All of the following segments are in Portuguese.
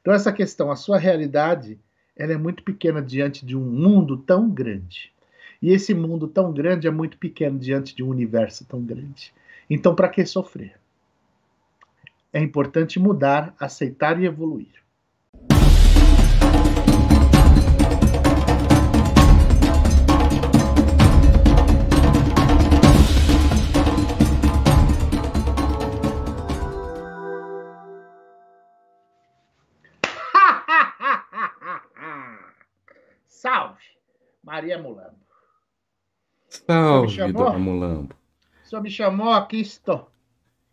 Então essa questão, a sua realidade, ela é muito pequena diante de um mundo tão grande. E esse mundo tão grande é muito pequeno diante de um universo tão grande. Então para que sofrer? É importante mudar, aceitar e evoluir. Maria Mulambo. Salve, dona Mulambo. Só me chamou, aqui estou.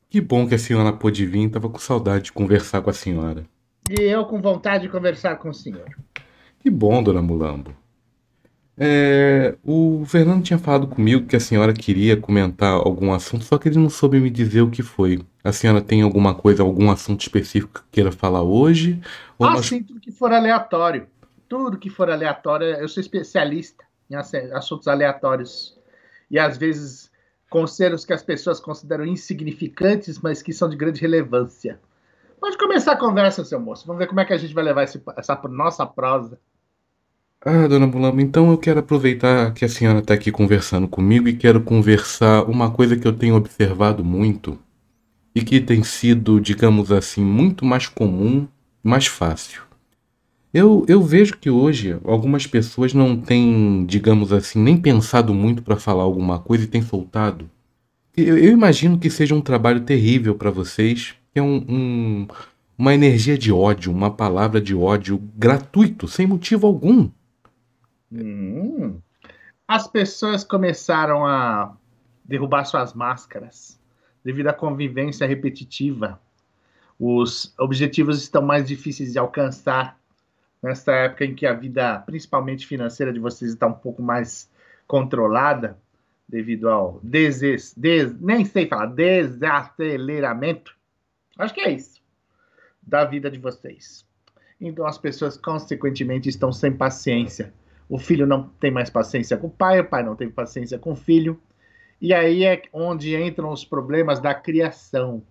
Que bom que a senhora pôde vir, tava com saudade de conversar com a senhora. E eu com vontade de conversar com o senhor. Que bom, dona Mulambo. É, o Fernando tinha falado comigo que a senhora queria comentar algum assunto, só que ele não soube me dizer o que foi. A senhora tem alguma coisa, algum assunto específico que queira falar hoje? Ou assunto ah, nós... que for aleatório tudo que for aleatório, eu sou especialista em assuntos aleatórios. E às vezes conselhos que as pessoas consideram insignificantes, mas que são de grande relevância. Pode começar a conversa, seu moço. Vamos ver como é que a gente vai levar esse, essa nossa prosa. Ah, dona Bulama, então eu quero aproveitar que a senhora está aqui conversando comigo e quero conversar uma coisa que eu tenho observado muito e que tem sido, digamos assim, muito mais comum, mais fácil. Eu, eu vejo que hoje algumas pessoas não têm, digamos assim, nem pensado muito para falar alguma coisa e têm soltado. Eu, eu imagino que seja um trabalho terrível para vocês, que é um, um, uma energia de ódio, uma palavra de ódio gratuito, sem motivo algum. Hum. As pessoas começaram a derrubar suas máscaras devido à convivência repetitiva. Os objetivos estão mais difíceis de alcançar nessa época em que a vida, principalmente financeira de vocês, está um pouco mais controlada devido ao deses, des, nem sei falar, desaceleramento. Acho que é isso da vida de vocês. Então as pessoas consequentemente estão sem paciência. O filho não tem mais paciência com o pai, o pai não tem paciência com o filho. E aí é onde entram os problemas da criação.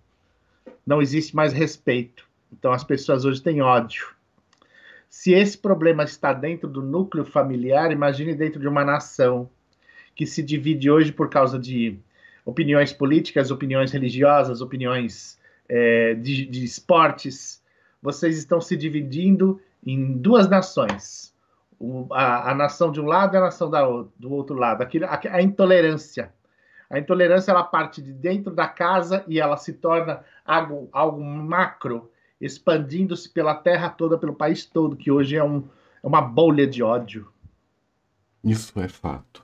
Não existe mais respeito. Então as pessoas hoje têm ódio se esse problema está dentro do núcleo familiar, imagine dentro de uma nação que se divide hoje por causa de opiniões políticas, opiniões religiosas, opiniões é, de, de esportes. Vocês estão se dividindo em duas nações. O, a, a, nação de um lado e a nação da, do outro lado. Aquilo, a, a, intolerância. A intolerância ela parte de dentro da casa e ela se torna algo, algo macro expandindo-se pela terra toda, pelo país todo, que hoje é, um, é uma bolha de ódio. Isso é fato.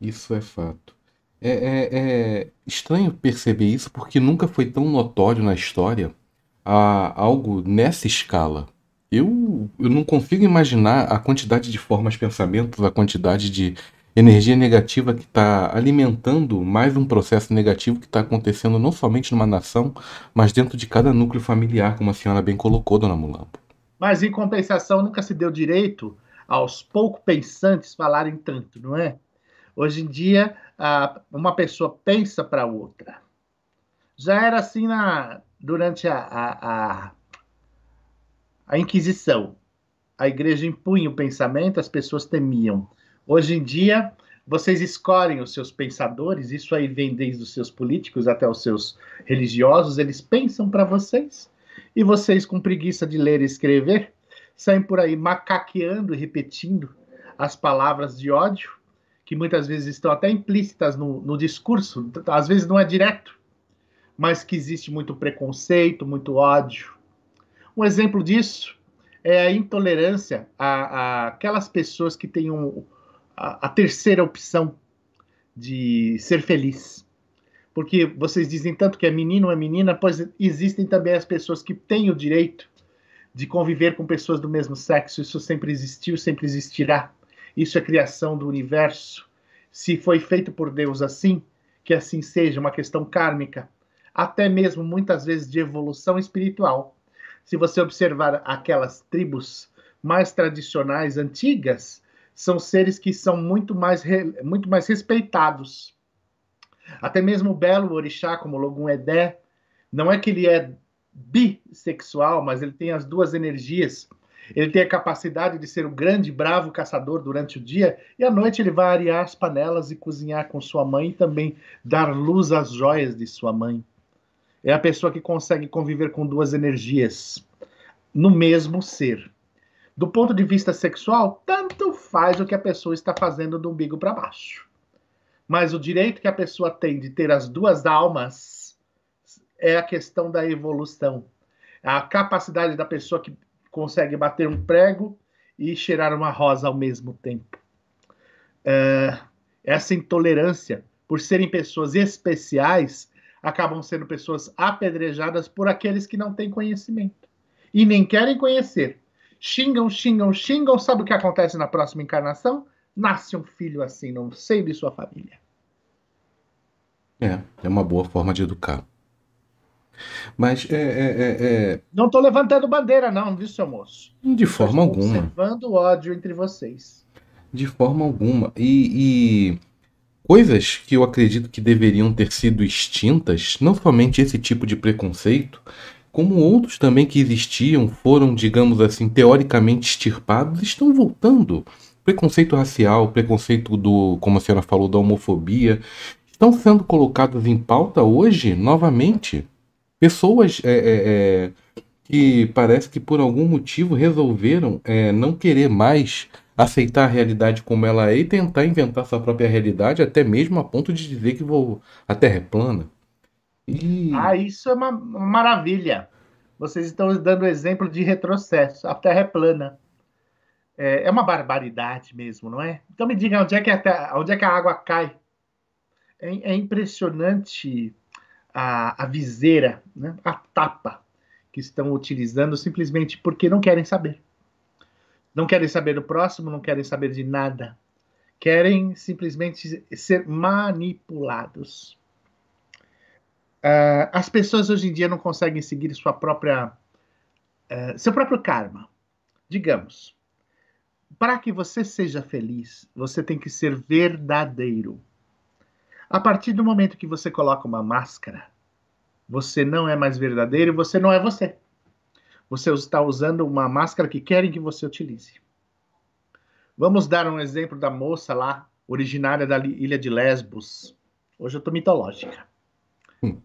Isso é fato. É, é, é estranho perceber isso porque nunca foi tão notório na história algo nessa escala. Eu, eu não consigo imaginar a quantidade de formas, pensamentos, a quantidade de, energia negativa que está alimentando mais um processo negativo que está acontecendo não somente numa nação, mas dentro de cada núcleo familiar, como a senhora bem colocou, dona Mulambo. Mas, em compensação, nunca se deu direito aos pouco pensantes falarem tanto, não é? Hoje em dia, uma pessoa pensa para outra. Já era assim na, durante a, a, a, a Inquisição. A igreja impunha o pensamento, as pessoas temiam. Hoje em dia, vocês escolhem os seus pensadores, isso aí vem desde os seus políticos até os seus religiosos, eles pensam para vocês. E vocês, com preguiça de ler e escrever, saem por aí macaqueando e repetindo as palavras de ódio, que muitas vezes estão até implícitas no, no discurso, às vezes não é direto, mas que existe muito preconceito, muito ódio. Um exemplo disso é a intolerância a, a aquelas pessoas que têm um a, terceira opção de ser feliz. Porque vocês dizem tanto que é menino ou é menina, pois existem também as pessoas que têm o direito de conviver com pessoas do mesmo sexo. Isso sempre existiu, sempre existirá. Isso é criação do universo. Se foi feito por Deus assim, que assim seja, uma questão kármica, até mesmo muitas vezes de evolução espiritual. Se você observar aquelas tribos mais tradicionais, antigas, são seres que são muito mais, muito mais respeitados. Até mesmo o belo orixá, como Logun Edé, não é que ele é bissexual, mas ele tem as duas energias. Ele tem a capacidade de ser o grande bravo caçador durante o dia e à noite ele vai arear as panelas e cozinhar com sua mãe e também dar luz às joias de sua mãe. É a pessoa que consegue conviver com duas energias no mesmo ser. Do ponto de vista sexual, tanto faz o que a pessoa está fazendo do umbigo para baixo. Mas o direito que a pessoa tem de ter as duas almas é a questão da evolução. A capacidade da pessoa que consegue bater um prego e cheirar uma rosa ao mesmo tempo. É, essa intolerância, por serem pessoas especiais, acabam sendo pessoas apedrejadas por aqueles que não têm conhecimento e nem querem conhecer xingam, xingam, xingam. Sabe o que acontece na próxima encarnação? Nasce um filho assim, não sei de sua família. É, é uma boa forma de educar. Mas é. é, é... é. Não estou levantando bandeira, não, viu, seu moço? De forma estou alguma. levando ódio entre vocês. De forma alguma. E, e coisas que eu acredito que deveriam ter sido extintas, não somente esse tipo de preconceito, como outros também que existiam, foram, digamos assim, teoricamente extirpados, estão voltando. Preconceito racial, preconceito do, como a senhora falou, da homofobia, estão sendo colocados em pauta hoje novamente. Pessoas é, é, é, que parece que por algum motivo resolveram é, não querer mais aceitar a realidade como ela é e tentar inventar sua própria realidade, até mesmo a ponto de dizer que vou, a Terra é plana. Ih. Ah, isso é uma maravilha. Vocês estão dando exemplo de retrocesso. A Terra é plana. É, é uma barbaridade mesmo, não é? Então me diga onde é que a, terra, onde é que a água cai. É, é impressionante a, a viseira, né? a tapa que estão utilizando simplesmente porque não querem saber. Não querem saber do próximo, não querem saber de nada. Querem simplesmente ser manipulados. Uh, as pessoas hoje em dia não conseguem seguir sua própria, uh, seu próprio karma. Digamos, para que você seja feliz, você tem que ser verdadeiro. A partir do momento que você coloca uma máscara, você não é mais verdadeiro, você não é você. Você está usando uma máscara que querem que você utilize. Vamos dar um exemplo da moça lá, originária da ilha de Lesbos. Hoje eu estou mitológica. Hum.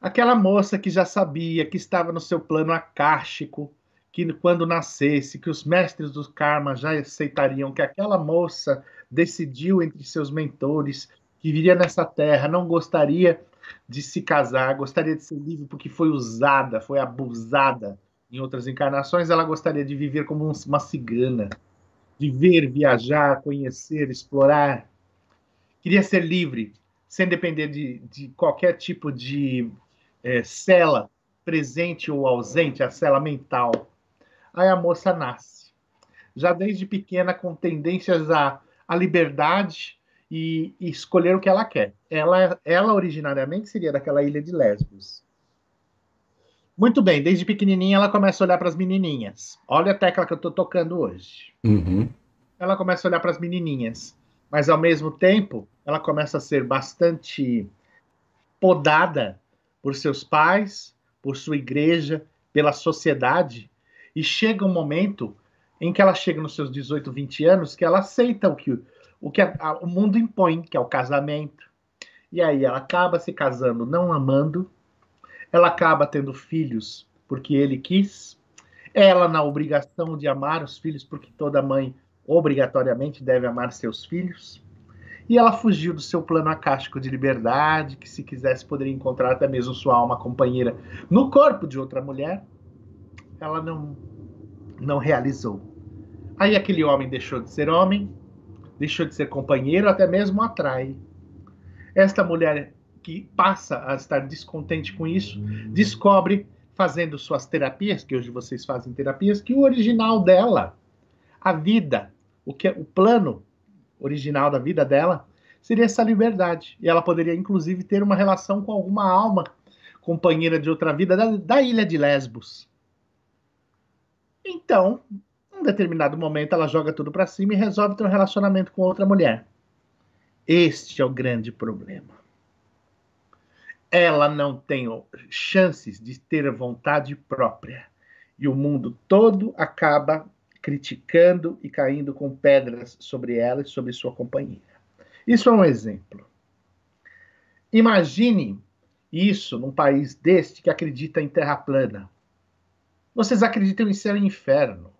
Aquela moça que já sabia que estava no seu plano akáshico, que quando nascesse, que os mestres do karma já aceitariam que aquela moça decidiu entre seus mentores que viria nessa terra, não gostaria de se casar, gostaria de ser livre porque foi usada, foi abusada em outras encarnações, ela gostaria de viver como uma cigana, viver, viajar, conhecer, explorar. Queria ser livre, sem depender de, de qualquer tipo de é, cela presente ou ausente, a cela mental. Aí a moça nasce, já desde pequena com tendências à, à liberdade e, e escolher o que ela quer. Ela, ela originariamente seria daquela ilha de Lesbos. Muito bem, desde pequenininha ela começa a olhar para as menininhas. Olha a tecla que eu estou tocando hoje. Uhum. Ela começa a olhar para as menininhas, mas ao mesmo tempo ela começa a ser bastante podada por seus pais, por sua igreja, pela sociedade, e chega um momento em que ela chega nos seus 18, 20 anos que ela aceita o que o, que a, a, o mundo impõe, que é o casamento. E aí ela acaba se casando não amando, ela acaba tendo filhos porque ele quis, ela na obrigação de amar os filhos porque toda mãe obrigatoriamente deve amar seus filhos e ela fugiu do seu plano acástico de liberdade, que se quisesse poderia encontrar até mesmo sua alma companheira no corpo de outra mulher. Ela não não realizou. Aí aquele homem deixou de ser homem, deixou de ser companheiro, até mesmo atrai. Esta mulher que passa a estar descontente com isso, descobre fazendo suas terapias, que hoje vocês fazem terapias, que o original dela, a vida, o que é, o plano original da vida dela, seria essa liberdade. E ela poderia, inclusive, ter uma relação com alguma alma companheira de outra vida da, da ilha de Lesbos. Então, em determinado momento, ela joga tudo para cima e resolve ter um relacionamento com outra mulher. Este é o grande problema. Ela não tem chances de ter vontade própria. E o mundo todo acaba criticando e caindo com pedras sobre ela e sobre sua companhia. Isso é um exemplo. Imagine isso num país deste que acredita em terra plana. Vocês acreditam em ser um inferno.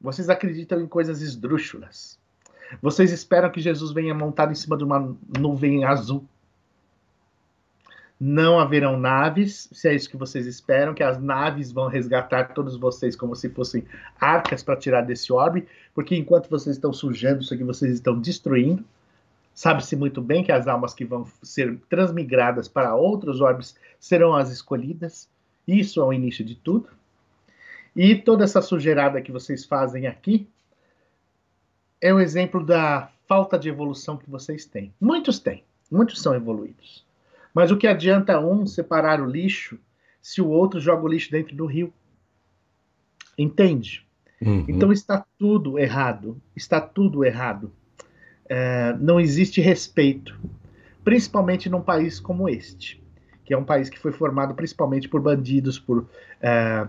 Vocês acreditam em coisas esdrúxulas. Vocês esperam que Jesus venha montado em cima de uma nuvem azul não haverão naves, se é isso que vocês esperam, que as naves vão resgatar todos vocês como se fossem arcas para tirar desse orbe, porque enquanto vocês estão sujando isso aqui, vocês estão destruindo. Sabe-se muito bem que as almas que vão ser transmigradas para outros orbes serão as escolhidas. Isso é o início de tudo. E toda essa sujeirada que vocês fazem aqui é o um exemplo da falta de evolução que vocês têm. Muitos têm, muitos são evoluídos mas o que adianta um separar o lixo se o outro joga o lixo dentro do rio? Entende? Uhum. Então está tudo errado. Está tudo errado. É, não existe respeito, principalmente num país como este, que é um país que foi formado principalmente por bandidos, por, é,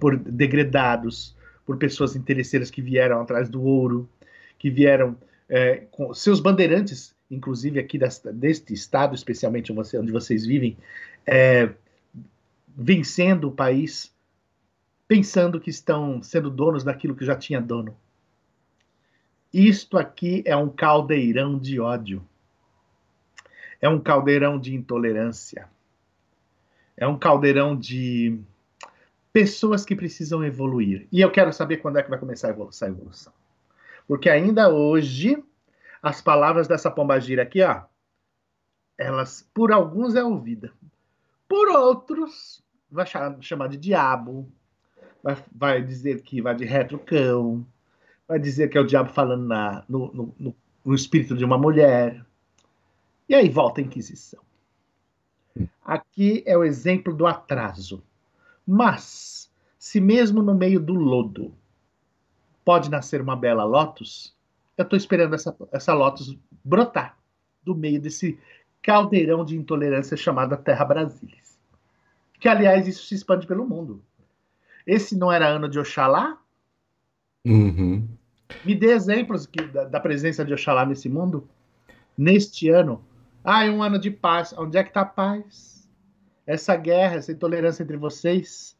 por degradados, por pessoas interesseiras que vieram atrás do ouro, que vieram é, com seus bandeirantes inclusive aqui deste estado, especialmente onde vocês vivem, é, vencendo o país, pensando que estão sendo donos daquilo que já tinha dono. Isto aqui é um caldeirão de ódio. É um caldeirão de intolerância. É um caldeirão de pessoas que precisam evoluir. E eu quero saber quando é que vai começar a evolução. Porque ainda hoje as palavras dessa pombagira aqui, ó, elas, por alguns é ouvida. Por outros, vai chamar de diabo, vai, vai dizer que vai de reto cão, vai dizer que é o diabo falando na, no, no, no, no espírito de uma mulher. E aí volta a Inquisição. Hum. Aqui é o exemplo do atraso. Mas, se mesmo no meio do lodo pode nascer uma bela lótus, eu estou esperando essa, essa Lotus brotar do meio desse caldeirão de intolerância chamada Terra Brasilis. Que, aliás, isso se expande pelo mundo. Esse não era ano de Oxalá? Uhum. Me dê exemplos que, da, da, presença de Oxalá nesse mundo. Neste ano. Ah, é um ano de paz. Onde é que está a paz? Essa guerra, essa intolerância entre vocês.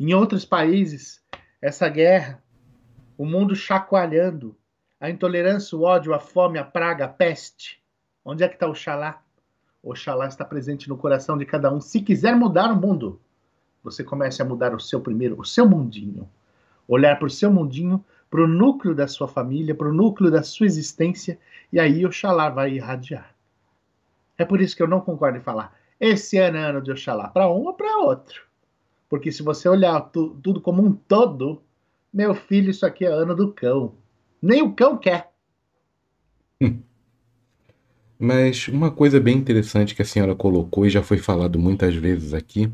Em outros países, essa guerra. O mundo chacoalhando a intolerância, o ódio, a fome, a praga, a peste. Onde é que está Oxalá? Oxalá está presente no coração de cada um. Se quiser mudar o mundo, você comece a mudar o seu primeiro, o seu mundinho. Olhar para o seu mundinho, para o núcleo da sua família, para o núcleo da sua existência, e aí Oxalá vai irradiar. É por isso que eu não concordo em falar esse ano é ano de Oxalá, para um ou para outro. Porque se você olhar tu, tudo como um todo, meu filho, isso aqui é ano do cão. Nem o cão quer. Mas uma coisa bem interessante que a senhora colocou e já foi falado muitas vezes aqui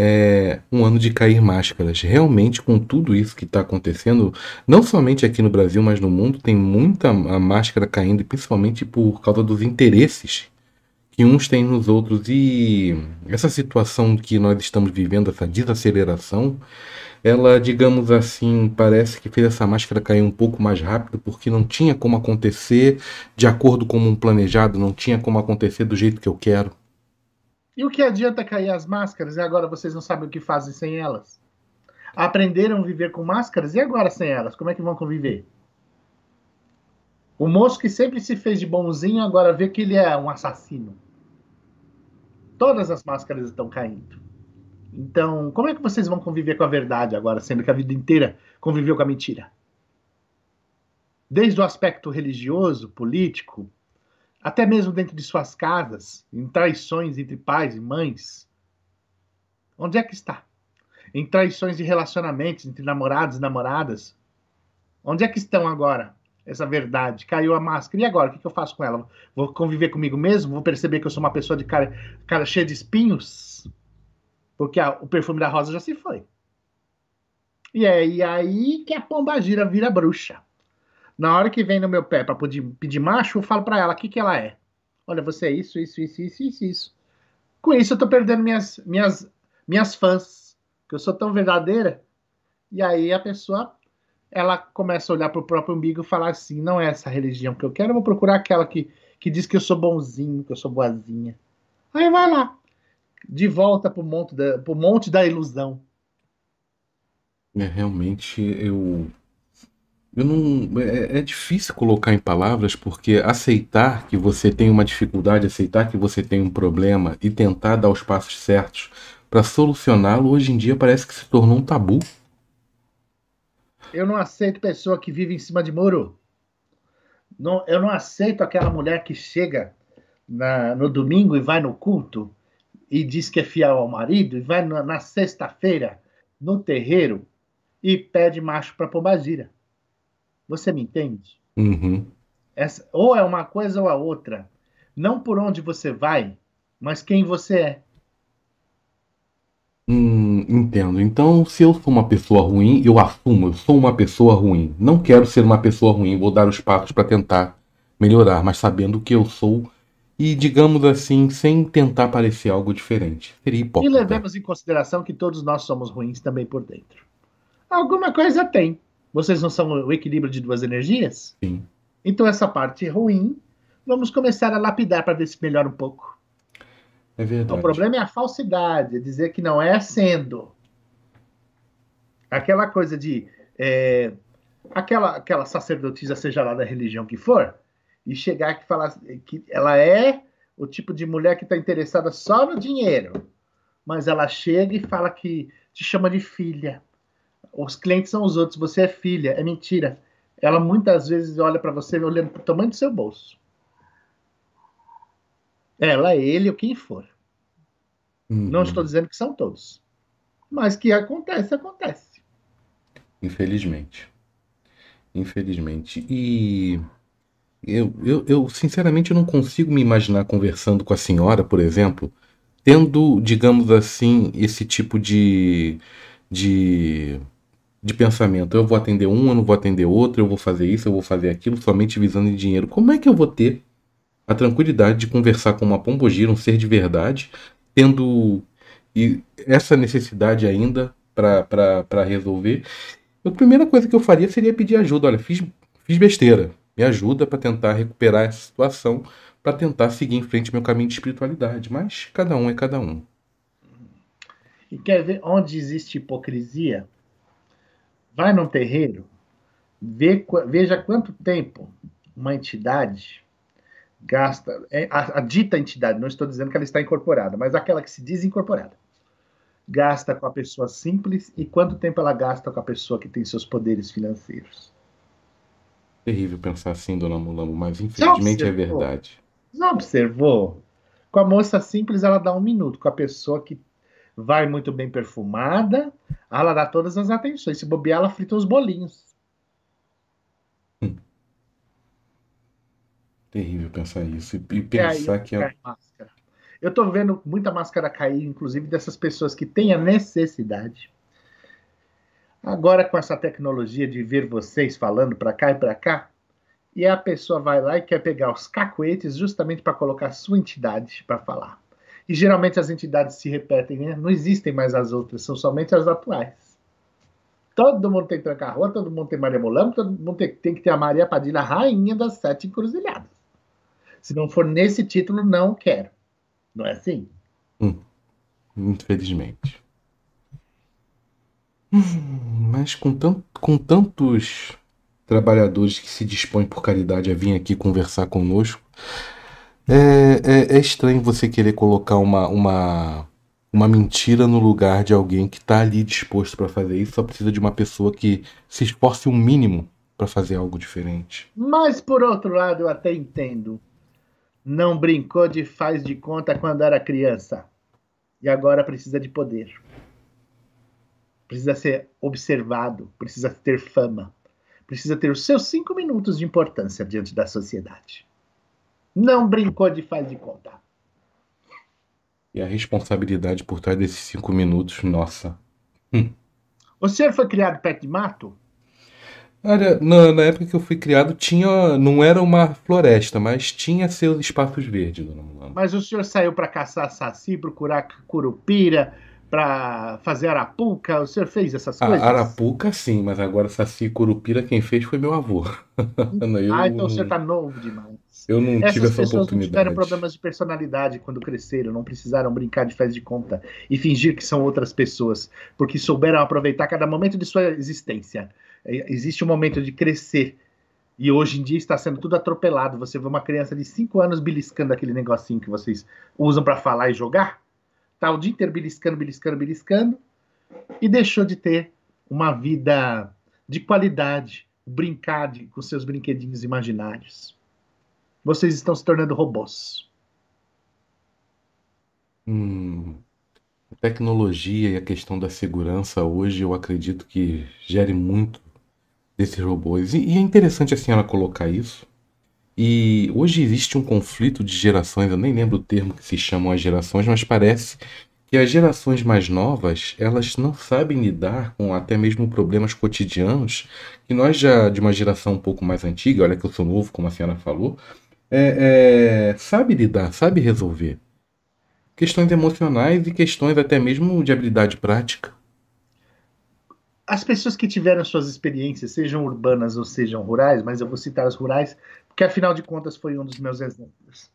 é um ano de cair máscaras. Realmente, com tudo isso que está acontecendo, não somente aqui no Brasil, mas no mundo, tem muita máscara caindo, principalmente por causa dos interesses que uns têm nos outros. E essa situação que nós estamos vivendo, essa desaceleração, ela, digamos assim, parece que fez essa máscara cair um pouco mais rápido, porque não tinha como acontecer de acordo com um planejado, não tinha como acontecer do jeito que eu quero. E o que adianta cair as máscaras e agora vocês não sabem o que fazem sem elas? Aprenderam a viver com máscaras e agora sem elas? Como é que vão conviver? O moço que sempre se fez de bonzinho agora vê que ele é um assassino todas as máscaras estão caindo. Então, como é que vocês vão conviver com a verdade agora, sendo que a vida inteira conviveu com a mentira? Desde o aspecto religioso, político, até mesmo dentro de suas casas, em traições entre pais e mães. Onde é que está? Em traições de relacionamentos entre namorados e namoradas. Onde é que estão agora essa verdade, caiu a máscara. E agora, o que, que eu faço com ela? Vou conviver comigo mesmo? Vou perceber que eu sou uma pessoa de cara, cara cheia de espinhos? Porque a, o perfume da rosa já se foi. E é e aí que a pomba gira vira bruxa. Na hora que vem no meu pé para pedir, pedir macho, eu falo para ela o que, que ela é. Olha, você é isso, isso, isso, isso, isso, isso. Com isso eu tô perdendo minhas, minhas, minhas fãs, que eu sou tão verdadeira. E aí a pessoa ela começa a olhar para o próprio umbigo e falar assim: não é essa religião que eu quero, eu vou procurar aquela que, que diz que eu sou bonzinho, que eu sou boazinha. Aí vai lá, de volta para o monte, da, pro monte da ilusão. É, realmente eu. Eu não, é, é difícil colocar em palavras, porque aceitar que você tem uma dificuldade, aceitar que você tem um problema e tentar dar os passos certos para solucioná-lo, hoje em dia parece que se tornou um tabu. Eu não aceito pessoa que vive em cima de muro. Não, eu não aceito aquela mulher que chega na, no domingo e vai no culto e diz que é fiel ao marido e vai na, na sexta-feira no terreiro e pede macho para pombagira. Você me entende? Uhum. Essa, ou é uma coisa ou a outra. Não por onde você vai, mas quem você é. Hum, entendo. Então, se eu sou uma pessoa ruim, eu assumo, eu sou uma pessoa ruim. Não quero ser uma pessoa ruim, vou dar os passos para tentar melhorar, mas sabendo que eu sou e, digamos assim, sem tentar parecer algo diferente. Seria hipócrita. E levemos em consideração que todos nós somos ruins também por dentro. Alguma coisa tem. Vocês não são o equilíbrio de duas energias? Sim. Então, essa parte ruim, vamos começar a lapidar para ver se melhora um pouco. É verdade. Então, o problema é a falsidade, é dizer que não é sendo. Aquela coisa de. É, aquela, aquela sacerdotisa, seja lá da religião que for, e chegar e falar que ela é o tipo de mulher que está interessada só no dinheiro, mas ela chega e fala que te chama de filha. Os clientes são os outros, você é filha. É mentira. Ela muitas vezes olha para você olhando para o tamanho do seu bolso. Ela, ele, ou quem for. Uhum. Não estou dizendo que são todos. Mas que acontece, acontece. Infelizmente. Infelizmente. E eu, eu, eu sinceramente não consigo me imaginar conversando com a senhora, por exemplo, tendo, digamos assim, esse tipo de, de, de pensamento. Eu vou atender um, eu não vou atender outro, eu vou fazer isso, eu vou fazer aquilo, somente visando em dinheiro. Como é que eu vou ter a tranquilidade de conversar com uma pombogira, um ser de verdade, tendo e essa necessidade ainda para resolver. A primeira coisa que eu faria seria pedir ajuda. Olha, fiz, fiz besteira. Me ajuda para tentar recuperar essa situação, para tentar seguir em frente meu caminho de espiritualidade. Mas cada um é cada um. E quer ver onde existe hipocrisia? Vai num terreiro, vê, veja quanto tempo uma entidade gasta. É, a, a dita entidade, não estou dizendo que ela está incorporada, mas aquela que se diz incorporada, gasta com a pessoa simples e quanto tempo ela gasta com a pessoa que tem seus poderes financeiros? Terrível pensar assim, dona Mulambo, mas infelizmente é verdade. não observou? Com a moça simples, ela dá um minuto. Com a pessoa que vai muito bem perfumada, ela dá todas as atenções. Se bobear, ela frita os bolinhos. terrível pensar isso. E é pensar é, que. É... Máscara. Eu tô vendo muita máscara cair, inclusive dessas pessoas que têm a necessidade. Agora, com essa tecnologia de ver vocês falando para cá e para cá, e a pessoa vai lá e quer pegar os cacuetes justamente para colocar a sua entidade para falar. E geralmente as entidades se repetem, né? Não existem mais as outras, são somente as atuais. Todo mundo tem que trancar rua, todo mundo tem Maria Molano, todo mundo tem, tem que ter a Maria Padilha, rainha das sete encruzilhadas. Se não for nesse título, não quero. Não é assim? Hum. Infelizmente. Hum, mas com, tanto, com tantos trabalhadores que se dispõem por caridade a vir aqui conversar conosco, é, é, é estranho você querer colocar uma, uma, uma mentira no lugar de alguém que está ali disposto para fazer isso, só precisa de uma pessoa que se esforce o um mínimo para fazer algo diferente. Mas por outro lado, eu até entendo não brincou de faz de conta quando era criança e agora precisa de poder. Precisa ser observado, precisa ter fama, precisa ter os seus cinco minutos de importância diante da sociedade. Não brincou de faz de conta. E a responsabilidade por trás desses cinco minutos, nossa. Hum. O senhor foi criado perto de mato? Olha, na, na época que eu fui criado, tinha, não era uma floresta, mas tinha seus espaços verdes, dona Mulana. Mas o senhor saiu para caçar saci, procurar curupira, para fazer arapuca? O senhor fez essas ah, coisas? arapuca sim, mas agora Saci e Curupira quem fez foi meu avô. eu, ah, então o senhor está novo demais. Eu não Essas tive essa pessoas oportunidade. Não tiveram problemas de personalidade quando cresceram, não precisaram brincar de faz de conta e fingir que são outras pessoas, porque souberam aproveitar cada momento de sua existência. É, existe um momento de crescer. E hoje em dia está sendo tudo atropelado. Você vê uma criança de 5 anos beliscando aquele negocinho que vocês usam para falar e jogar. Tá o dia inteiro beliscando, beliscando, beliscando. E deixou de ter uma vida de qualidade, brincar de, com seus brinquedinhos imaginários. Vocês estão se tornando robôs. Hum, a tecnologia e a questão da segurança hoje eu acredito que gere muito desses robôs. E, é interessante assim, a senhora colocar isso. E hoje existe um conflito de gerações, eu nem lembro o termo que se chamam as gerações, mas parece que as gerações mais novas, elas não sabem lidar com até mesmo problemas cotidianos que nós já, de uma geração um pouco mais antiga, olha que eu sou novo, como a senhora falou, é, é, sabe lidar, sabe resolver. Questões emocionais e questões até mesmo de habilidade prática as pessoas que tiveram suas experiências, sejam urbanas ou sejam rurais, mas eu vou citar as rurais, porque afinal de contas foi um dos meus exemplos.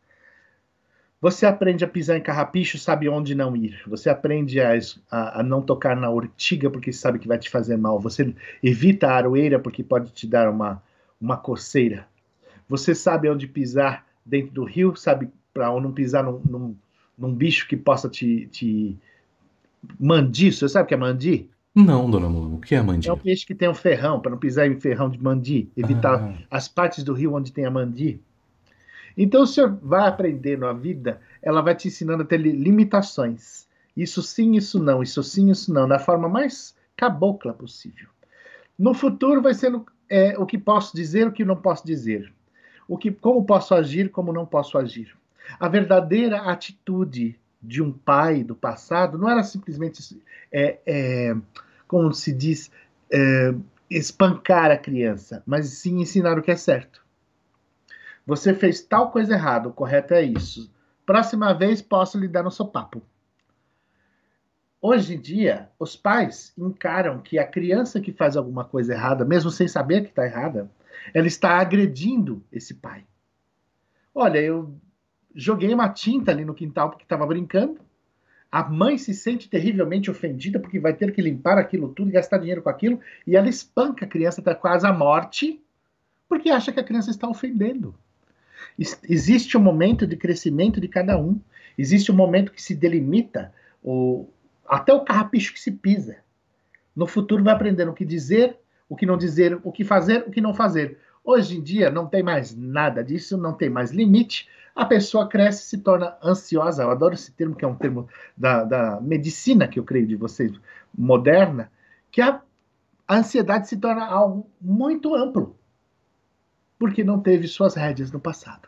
Você aprende a pisar em carrapicho, sabe onde não ir. Você aprende a, a, a não tocar na ortiga porque sabe que vai te fazer mal. Você evita a aroeira porque pode te dar uma, uma coceira. Você sabe onde pisar dentro do rio, sabe para não pisar num, num, num, bicho que possa te, te Você sabe o que é mandi? Não, dona Mulu, o que é a mandi? É um peixe que tem um ferrão, para não pisar em ferrão de mandi, evitar ah. as partes do rio onde tem a mandi. Então o senhor vai aprendendo a vida, ela vai te ensinando a ter limitações. Isso sim, isso não, isso sim, isso não, da forma mais cabocla possível. No futuro vai sendo é, o que posso dizer, o que não posso dizer. O que, como posso agir, como não posso agir. A verdadeira atitude de um pai do passado não era simplesmente, é, é, como se diz, é, espancar a criança, mas sim ensinar o que é certo. Você fez tal coisa errada, o correto é isso. Próxima vez posso lhe dar um sopapo. Hoje em dia, os pais encaram que a criança que faz alguma coisa errada, mesmo sem saber que está errada, ela está agredindo esse pai. Olha, eu Joguei uma tinta ali no quintal porque estava brincando. A mãe se sente terrivelmente ofendida porque vai ter que limpar aquilo tudo, gastar dinheiro com aquilo, e ela espanca a criança até quase a morte porque acha que a criança está ofendendo. Existe um momento de crescimento de cada um. Existe um momento que se delimita o, até o carrapicho que se pisa. No futuro vai aprendendo o que dizer, o que não dizer, o que fazer, o que não fazer. Hoje em dia não tem mais nada disso, não tem mais limite a pessoa cresce e se torna ansiosa. Eu adoro esse termo, que é um termo da, da medicina, que eu creio de vocês, moderna, que a, a ansiedade se torna algo muito amplo, porque não teve suas rédeas no passado.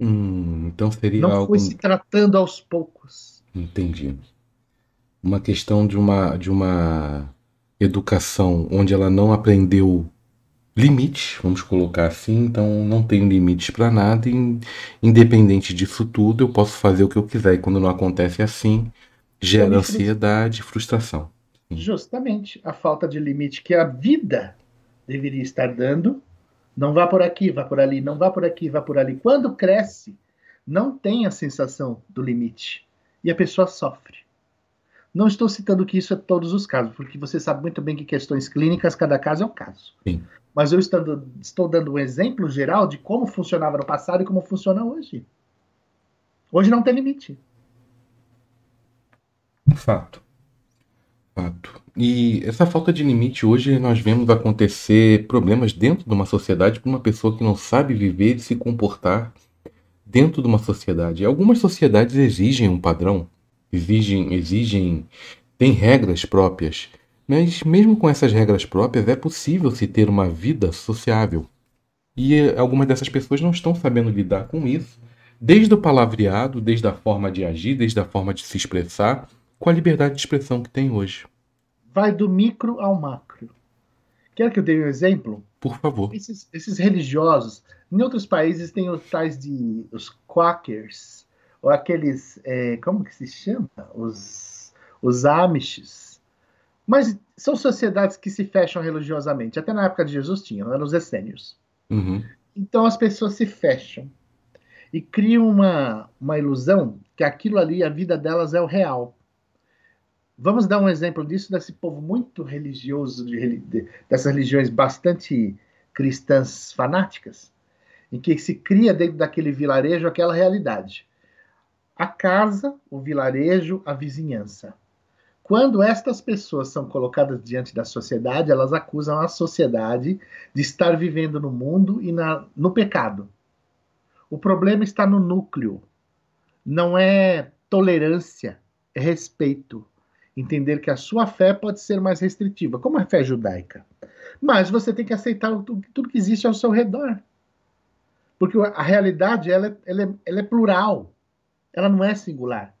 Hum, então seria não algo... foi se tratando aos poucos. Entendi. Uma questão de uma, de uma educação onde ela não aprendeu limites, vamos colocar assim, então não tenho limites para nada, e independente disso tudo, eu posso fazer o que eu quiser, e quando não acontece assim, gera então, ansiedade e frustração. Justamente a falta de limite que a vida deveria estar dando, não vá por aqui, vá por ali, não vá por aqui, vá por ali. Quando cresce, não tem a sensação do limite e a pessoa sofre. Não estou citando que isso é todos os casos, porque você sabe muito bem que questões clínicas, cada caso é um caso. Sim. Mas eu estando, estou dando um exemplo geral de como funcionava no passado e como funciona hoje. Hoje não tem limite. Fato. Fato. E essa falta de limite hoje nós vemos acontecer problemas dentro de uma sociedade para uma pessoa que não sabe viver e se comportar dentro de uma sociedade. Algumas sociedades exigem um padrão, exigem, exigem, têm regras próprias. Mas mesmo com essas regras próprias é possível se ter uma vida sociável. E algumas dessas pessoas não estão sabendo lidar com isso, desde o palavreado, desde a forma de agir, desde a forma de se expressar, com a liberdade de expressão que tem hoje. Vai do micro ao macro. Quer que eu dê um exemplo? Por favor. Esses, esses religiosos, em outros países tem os tais de os quakers, ou aqueles, é, como que se chama? Os, os Amishes. Mas são sociedades que se fecham religiosamente. Até na época de Jesus tinha eram os essênios. Uhum. Então as pessoas se fecham e criam uma, uma ilusão que aquilo ali, a vida delas é o real. Vamos dar um exemplo disso desse povo muito religioso, de, de, dessas religiões bastante cristãs fanáticas, em que se cria dentro daquele vilarejo aquela realidade a casa, o vilarejo, a vizinhança. Quando estas pessoas são colocadas diante da sociedade, elas acusam a sociedade de estar vivendo no mundo e na, no pecado. O problema está no núcleo. Não é tolerância, é respeito. Entender que a sua fé pode ser mais restritiva, como a fé judaica. Mas você tem que aceitar tudo que existe ao seu redor. Porque a realidade ela, é, ela, é, ela é plural ela não é singular.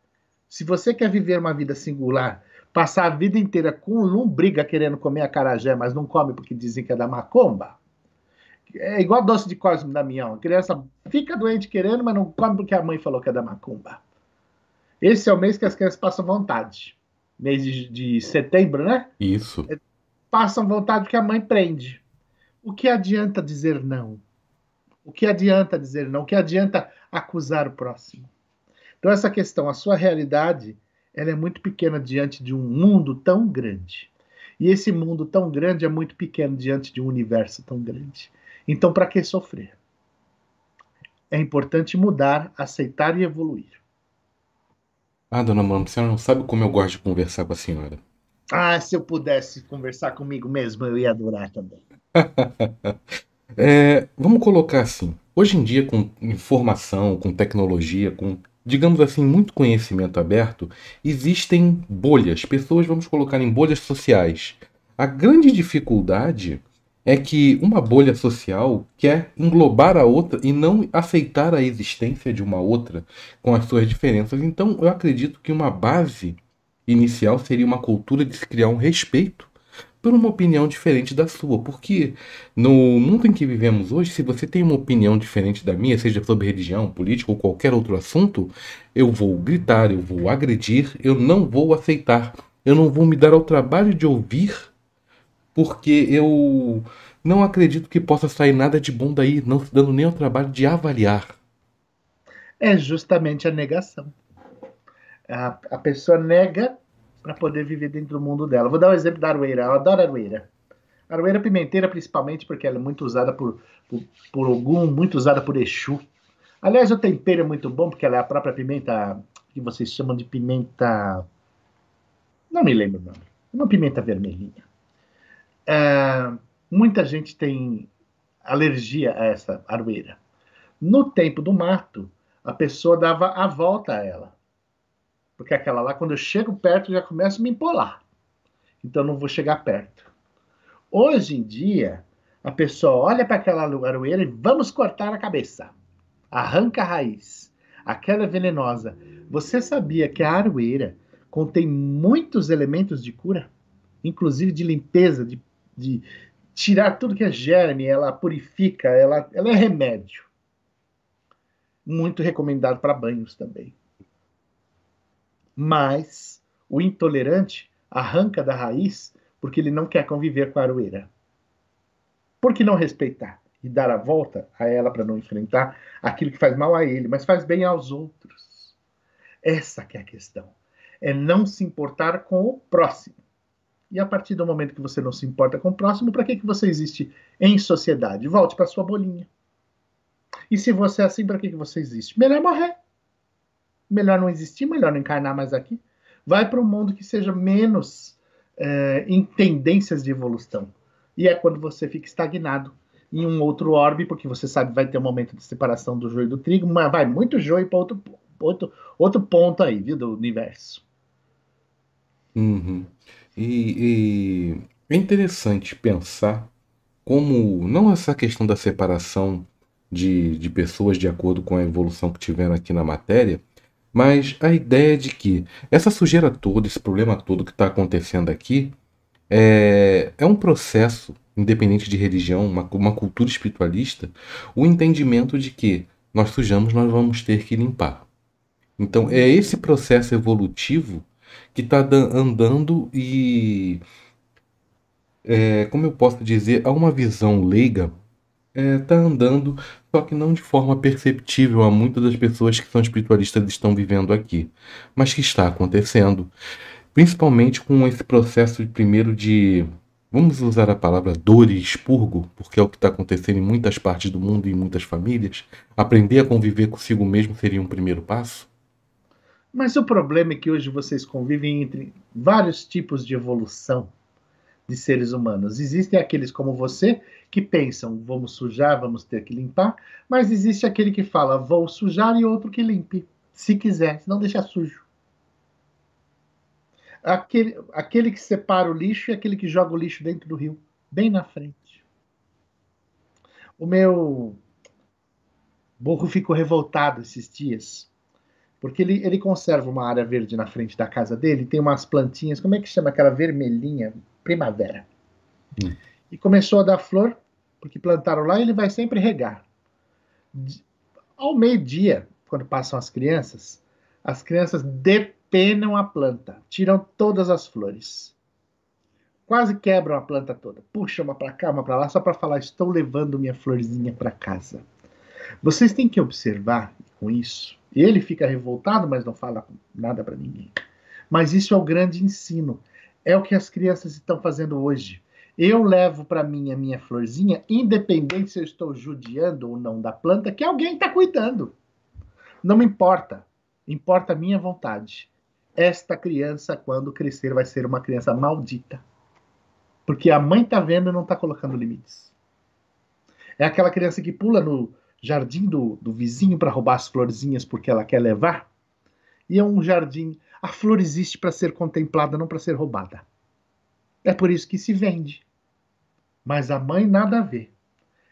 Se você quer viver uma vida singular, passar a vida inteira com lombriga querendo comer a carajé, mas não come porque dizem que é da macumba, é igual doce de Cosme Damião. A criança fica doente querendo, mas não come porque a mãe falou que é da macumba. Esse é o mês que as crianças passam vontade. Mês de, de setembro, né? Isso. É, passam vontade porque a mãe prende. O que adianta dizer não? O que adianta dizer não? O que adianta acusar o próximo? Então essa questão, a sua realidade, ela é muito pequena diante de um mundo tão grande. E esse mundo tão grande é muito pequeno diante de um universo tão grande. Então para que sofrer? É importante mudar, aceitar e evoluir. Ah, dona Mama, você não sabe como eu gosto de conversar com a senhora. Ah, se eu pudesse conversar comigo mesmo, eu ia adorar também. é, vamos colocar assim: hoje em dia, com informação, com tecnologia, com digamos assim, muito conhecimento aberto, existem bolhas, pessoas, vamos colocar em bolhas sociais. A grande dificuldade é que uma bolha social quer englobar a outra e não aceitar a existência de uma outra com as suas diferenças. Então, eu acredito que uma base inicial seria uma cultura de se criar um respeito por uma opinião diferente da sua, porque no mundo em que vivemos hoje, se você tem uma opinião diferente da minha, seja sobre religião, política ou qualquer outro assunto, eu vou gritar, eu vou agredir, eu não vou aceitar, eu não vou me dar ao trabalho de ouvir, porque eu não acredito que possa sair nada de bom daí, não se dando nem ao trabalho de avaliar. É justamente a negação. A, a pessoa nega para poder viver dentro do mundo dela. Vou dar um exemplo da aroeira. Eu adoro aroeira. Aroeira pimenteira, principalmente, porque ela é muito usada por, por, por Ogum, muito usada por Exu. Aliás, o tempero é muito bom, porque ela é a própria pimenta que vocês chamam de pimenta. Não me lembro o nome. Uma pimenta vermelhinha. É, muita gente tem alergia a essa aroeira. No tempo do mato, a pessoa dava a volta a ela. Porque aquela lá, quando eu chego perto, já começa a me empolar. Então não vou chegar perto. Hoje em dia, a pessoa olha para aquela aroeira e vamos cortar a cabeça. Arranca a raiz. Aquela é venenosa. Você sabia que a aroeira contém muitos elementos de cura? Inclusive de limpeza, de, de tirar tudo que é germe, ela purifica, ela, ela é remédio. Muito recomendado para banhos também mas o intolerante arranca da raiz porque ele não quer conviver com a aroeira. Por que não respeitar e dar a volta a ela para não enfrentar aquilo que faz mal a ele, mas faz bem aos outros? Essa que é a questão. É não se importar com o próximo. E a partir do momento que você não se importa com o próximo, para que, que você existe em sociedade? Volte para sua bolinha. E se você é assim, para que, que você existe? Melhor morrer melhor não existir, melhor não encarnar mais aqui. Vai para um mundo que seja menos é, em tendências de evolução. E é quando você fica estagnado em um outro orbe, porque você sabe vai ter um momento de separação do joio e do trigo, mas vai muito joio para outro, outro, outro ponto aí, viu, do universo. Uhum. E, e, é interessante pensar como não essa questão da separação de, de pessoas de acordo com a evolução que tiveram aqui na matéria, mas a ideia de que essa sujeira toda, esse problema todo que está acontecendo aqui, é, é um processo, independente de religião, uma, uma cultura espiritualista, o entendimento de que nós sujamos, nós vamos ter que limpar. Então é esse processo evolutivo que está andando e, é, como eu posso dizer, há uma visão leiga está é, andando, só que não de forma perceptível a muitas das pessoas que são espiritualistas estão vivendo aqui, mas que está acontecendo, principalmente com esse processo de, primeiro de vamos usar a palavra dor e expurgo, porque é o que está acontecendo em muitas partes do mundo e em muitas famílias. Aprender a conviver consigo mesmo seria um primeiro passo. Mas o problema é que hoje vocês convivem entre vários tipos de evolução de seres humanos. Existem aqueles como você que pensam, vamos sujar, vamos ter que limpar, mas existe aquele que fala, vou sujar e outro que limpe, se quiser, se não deixa sujo. Aquele, aquele que separa o lixo e aquele que joga o lixo dentro do rio, bem na frente. O meu burro ficou revoltado esses dias porque ele, ele conserva uma área verde na frente da casa dele, tem umas plantinhas, como é que chama aquela vermelhinha? Primavera. Hum. E começou a dar flor, porque plantaram lá e ele vai sempre regar. De, ao meio-dia, quando passam as crianças, as crianças depenam a planta, tiram todas as flores. Quase quebram a planta toda. Puxa uma para cá, uma para lá, só para falar: estou levando minha florzinha para casa. Vocês têm que observar com isso ele fica revoltado, mas não fala nada para ninguém. Mas isso é o grande ensino. É o que as crianças estão fazendo hoje. Eu levo para mim a minha florzinha, independente se eu estou judiando ou não da planta, que alguém está cuidando. Não me importa. Importa a minha vontade. Esta criança, quando crescer, vai ser uma criança maldita. Porque a mãe está vendo e não está colocando limites. É aquela criança que pula no, jardim do, do vizinho para roubar as florzinhas porque ela quer levar. E é um jardim. A flor existe para ser contemplada, não para ser roubada. É por isso que se vende. Mas a mãe nada a ver.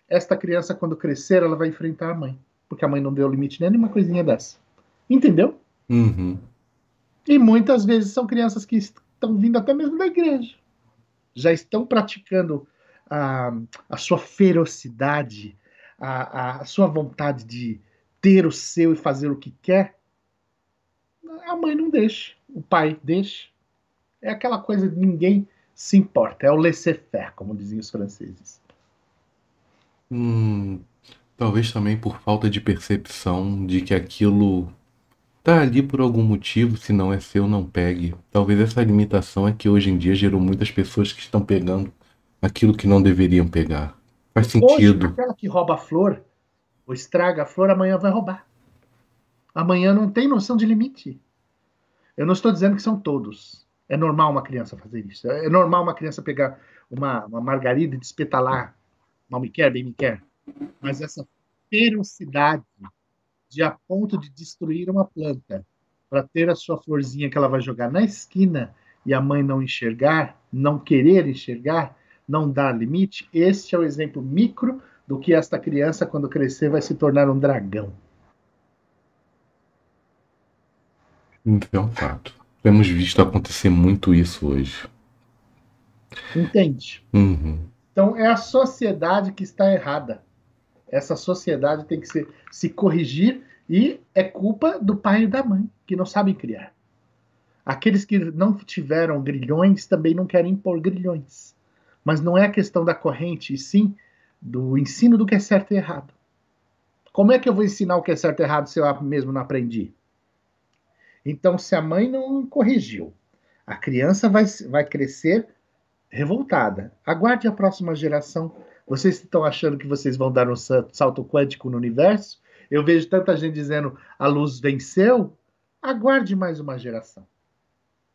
Esta criança, quando crescer, ela vai enfrentar a mãe. Porque a mãe não deu limite nem nenhuma coisinha dessa. Entendeu? Uhum. E muitas vezes são crianças que estão vindo até mesmo da igreja. Já estão praticando a, a sua ferocidade, a, a sua vontade de ter o seu e fazer o que quer, a mãe não deixa, o pai deixa. É aquela coisa de ninguém se importa, é o laissez-faire, como dizem os franceses. Hum, talvez também por falta de percepção de que aquilo tá ali por algum motivo, se não é seu, não pegue. Talvez essa limitação é que hoje em dia gerou muitas pessoas que estão pegando aquilo que não deveriam pegar. Faz sentido. Hoje, aquela que rouba a flor, ou estraga a flor, amanhã vai roubar. Amanhã não tem noção de limite. Eu não estou dizendo que são todos. É normal uma criança fazer isso. É normal uma criança pegar uma, uma margarida e despetalar. Mal me quer, bem me quer. Mas essa ferocidade de a ponto de destruir uma planta para ter a sua florzinha que ela vai jogar na esquina e a mãe não enxergar, não querer enxergar, não dá limite, este é o exemplo micro do que esta criança, quando crescer, vai se tornar um dragão. Então, fato. Temos visto acontecer muito isso hoje. Entende? Uhum. Então é a sociedade que está errada. Essa sociedade tem que se, se corrigir e é culpa do pai e da mãe, que não sabem criar. Aqueles que não tiveram grilhões também não querem impor grilhões. Mas não é a questão da corrente, e sim do ensino do que é certo e errado. Como é que eu vou ensinar o que é certo e errado se eu mesmo não aprendi? Então, se a mãe não corrigiu, a criança vai, vai crescer revoltada. Aguarde a próxima geração. Vocês estão achando que vocês vão dar um salto quântico no universo? Eu vejo tanta gente dizendo a luz venceu. Aguarde mais uma geração.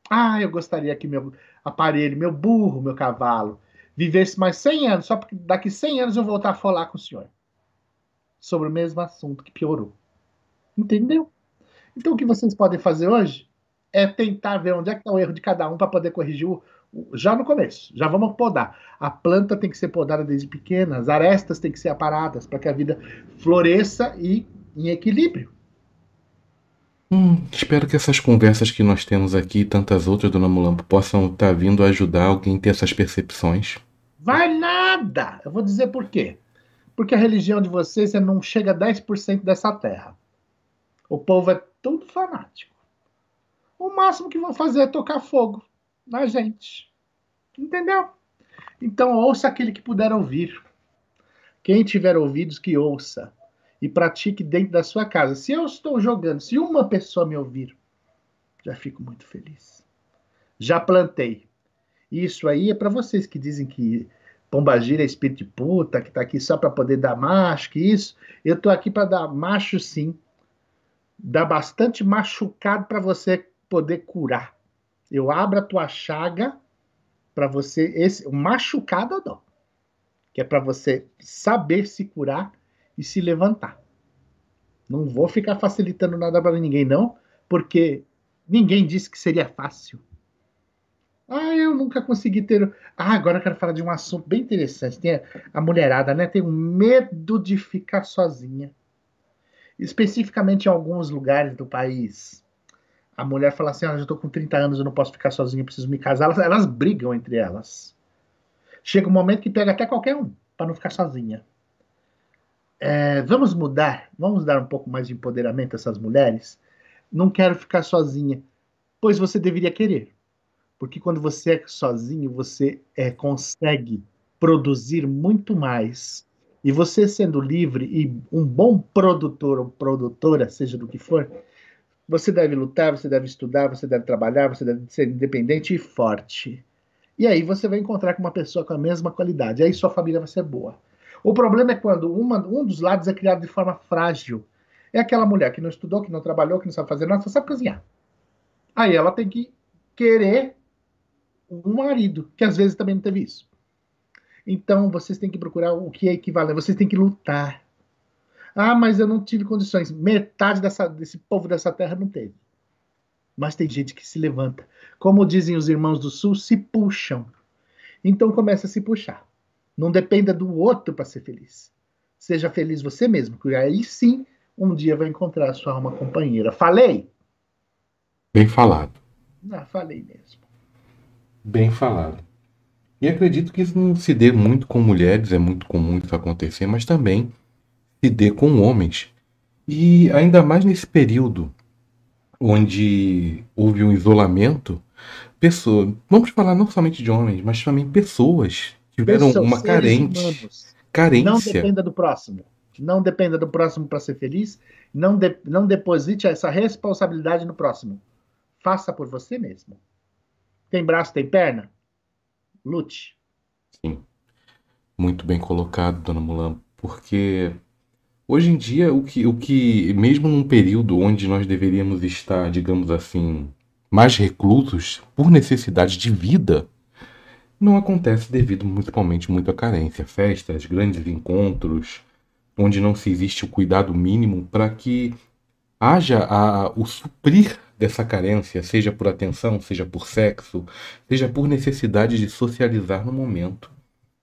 Ah, eu gostaria que meu aparelho, meu burro, meu cavalo, vivesse mais 100 anos, só porque daqui 100 anos eu voltar a falar com o senhor sobre o mesmo assunto que piorou. Entendeu? Então o que vocês podem fazer hoje é tentar ver onde é que está o erro de cada um para poder corrigir o, já no começo. Já vamos podar. A planta tem que ser podada desde pequena, as arestas têm que ser aparadas para que a vida floresça e em equilíbrio. Hum, espero que essas conversas que nós temos aqui e tantas outras do Mulambo, possam estar tá vindo ajudar alguém a ter essas percepções. Vai nada! Eu vou dizer por quê. Porque a religião de vocês não chega a 10% dessa terra. O povo é tudo fanático. O máximo que vão fazer é tocar fogo na gente. Entendeu? Então ouça aquele que puder ouvir. Quem tiver ouvidos, que ouça. E pratique dentro da sua casa. Se eu estou jogando, se uma pessoa me ouvir, já fico muito feliz. Já plantei, isso aí é para vocês que dizem que Pombagira é espírito de puta, que tá aqui só para poder dar macho, que isso. Eu tô aqui para dar macho sim. Dar bastante machucado para você poder curar. Eu abro a tua chaga para você esse machucado dó Que é para você saber se curar e se levantar. Não vou ficar facilitando nada para ninguém não, porque ninguém disse que seria fácil. Ah, eu nunca consegui ter. Ah, agora eu quero falar de um assunto bem interessante. Tem a mulherada, né? Tem um medo de ficar sozinha. Especificamente em alguns lugares do país. A mulher fala assim: ah, eu já tô com 30 anos, eu não posso ficar sozinha, eu preciso me casar. Elas, elas brigam entre elas. Chega um momento que pega até qualquer um para não ficar sozinha. É, vamos mudar, vamos dar um pouco mais de empoderamento a essas mulheres. Não quero ficar sozinha, pois você deveria querer. Porque quando você é sozinho, você é, consegue produzir muito mais. E você sendo livre e um bom produtor ou produtora, seja do que for, você deve lutar, você deve estudar, você deve trabalhar, você deve ser independente e forte. E aí você vai encontrar com uma pessoa com a mesma qualidade. Aí sua família vai ser boa. O problema é quando uma, um dos lados é criado de forma frágil. É aquela mulher que não estudou, que não trabalhou, que não sabe fazer nada, só sabe cozinhar. Aí ela tem que querer um marido, que às vezes também não teve isso. Então, vocês têm que procurar o que é equivalente, vocês têm que lutar. Ah, mas eu não tive condições. Metade dessa, desse povo dessa terra não teve. Mas tem gente que se levanta. Como dizem os irmãos do Sul, se puxam. Então começa a se puxar. Não dependa do outro para ser feliz. Seja feliz você mesmo, que aí sim um dia vai encontrar a sua alma companheira. Falei? Bem falado. Ah, falei mesmo bem falado. E acredito que isso não se dê muito com mulheres, é muito comum isso acontecer, mas também se dê com homens. E ainda mais nesse período onde houve um isolamento, pessoas vamos falar não somente de homens, mas também pessoas tiveram pessoas, uma carente, carência. Não dependa do próximo. Não dependa do próximo para ser feliz. Não, de, não deposite essa responsabilidade no próximo. Faça por você mesmo. Tem braço, tem perna? Lute. Sim. Muito bem colocado, dona Mulan, porque hoje em dia o que, o que, mesmo num período onde nós deveríamos estar, digamos assim, mais reclusos por necessidade de vida, não acontece devido principalmente muito à carência. Festas, grandes encontros, onde não se existe o cuidado mínimo para que haja a, o suprir dessa carência, seja por atenção, seja por sexo, seja por necessidade de socializar no momento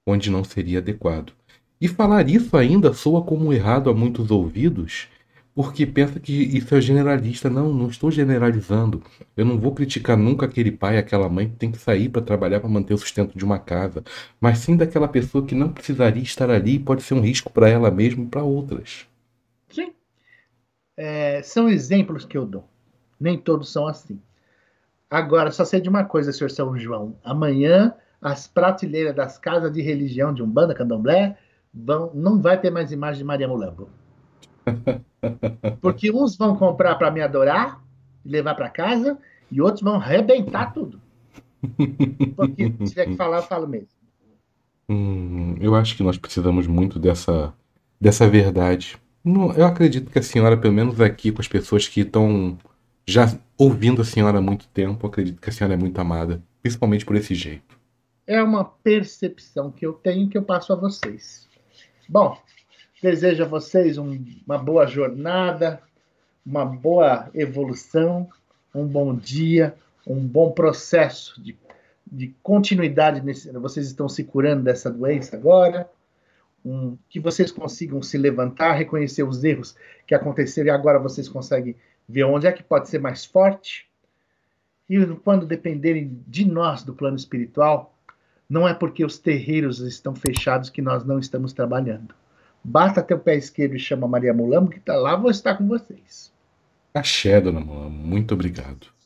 onde não seria adequado. E falar isso ainda soa como errado a muitos ouvidos, porque pensa que isso é generalista. Não, não estou generalizando. Eu não vou criticar nunca aquele pai, aquela mãe que tem que sair para trabalhar para manter o sustento de uma casa, mas sim daquela pessoa que não precisaria estar ali e pode ser um risco para ela mesma e para outras. Sim é, são exemplos que eu dou. Nem todos são assim. Agora, só sei de uma coisa, senhor São João. Amanhã, as prateleiras das casas de religião de Umbanda, Candomblé, vão, não vai ter mais imagem de Maria Mulambo. Porque uns vão comprar para me adorar levar para casa, e outros vão arrebentar tudo. Porque se tiver que falar, eu falo mesmo. Hum, eu acho que nós precisamos muito dessa, dessa verdade não, eu acredito que a senhora, pelo menos aqui com as pessoas que estão já ouvindo a senhora há muito tempo, acredito que a senhora é muito amada, principalmente por esse jeito. É uma percepção que eu tenho que eu passo a vocês. Bom, desejo a vocês um, uma boa jornada, uma boa evolução, um bom dia, um bom processo de, de continuidade. Nesse, vocês estão se curando dessa doença agora um, que vocês consigam se levantar, reconhecer os erros que aconteceram e agora vocês conseguem ver onde é que pode ser mais forte. E quando dependerem de nós do plano espiritual, não é porque os terreiros estão fechados que nós não estamos trabalhando. Bata o pé esquerdo e chama Maria Mulamo, que está lá, vou estar com vocês. Axé, dona Mulamo, muito obrigado.